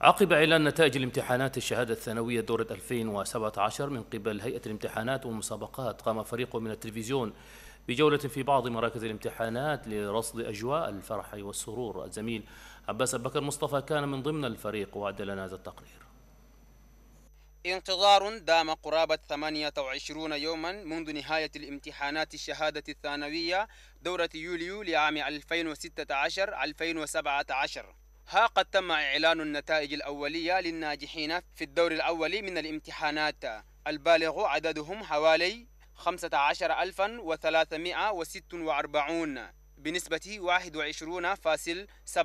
عقب إعلان نتائج الامتحانات الشهادة الثانوية دورة 2017 من قبل هيئة الامتحانات والمسابقات قام فريق من التلفزيون بجولة في بعض مراكز الامتحانات لرصد أجواء الفرح والسرور الزميل عباس بكر مصطفى كان من ضمن الفريق وعد لنا هذا التقرير انتظار دام قرابة 28 يوما منذ نهاية الامتحانات الشهادة الثانوية دورة يوليو لعام 2016-2017 ها قد تم إعلان النتائج الأولية للناجحين في الدور الأول من الامتحانات البالغ عددهم حوالي 15346 بنسبة 21.37%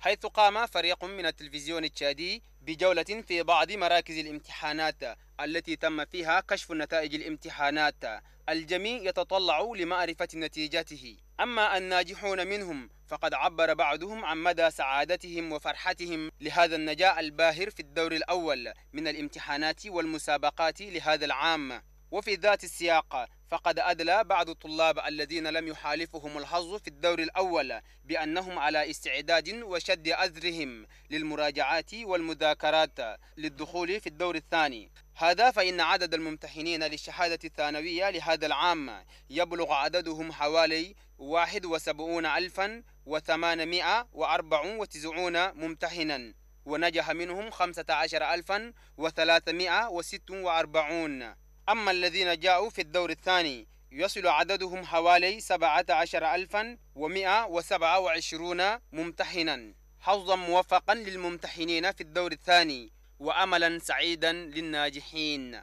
حيث قام فريق من التلفزيون التشادي بجولة في بعض مراكز الامتحانات التي تم فيها كشف نتائج الامتحانات الجميع يتطلع لمعرفة نتيجته أما الناجحون منهم فقد عبر بعضهم عن مدى سعادتهم وفرحتهم لهذا النجاح الباهر في الدور الأول من الامتحانات والمسابقات لهذا العام وفي ذات السياق فقد أدلى بعض الطلاب الذين لم يحالفهم الحظ في الدور الأول بأنهم على استعداد وشد أذرهم للمراجعات والمذاكرات للدخول في الدور الثاني هذا فإن عدد الممتحنين للشهادة الثانوية لهذا العام يبلغ عددهم حوالي 71894 ممتحنا ونجح منهم 15346 أما الذين جاءوا في الدور الثاني يصل عددهم حوالي 17127 ممتحنا حظا موفقا للممتحنين في الدور الثاني وأملا سعيدا للناجحين